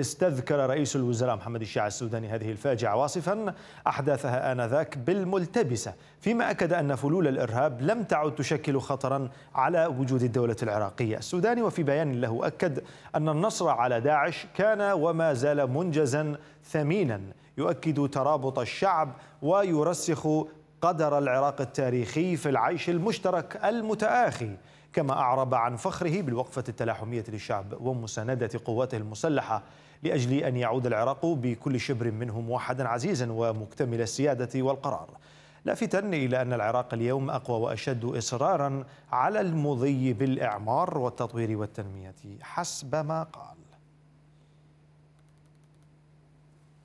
استذكر رئيس الوزراء محمد الشيع السوداني هذه الفاجعة واصفا أحداثها آنذاك بالملتبسة فيما أكد أن فلول الإرهاب لم تعد تشكل خطرا على وجود الدولة العراقية السوداني وفي بيان له أكد أن النصر على داعش كان وما زال منجزا ثمينا يؤكد ترابط الشعب ويرسخ قدر العراق التاريخي في العيش المشترك المتآخي كما أعرب عن فخره بالوقفة التلاحمية للشعب ومساندة قواته المسلحة لأجل أن يعود العراق بكل شبر منه موحدا عزيزا ومكتمل السيادة والقرار لافتا إلى أن العراق اليوم أقوى وأشد إصرارا على المضي بالإعمار والتطوير والتنمية حسب ما قال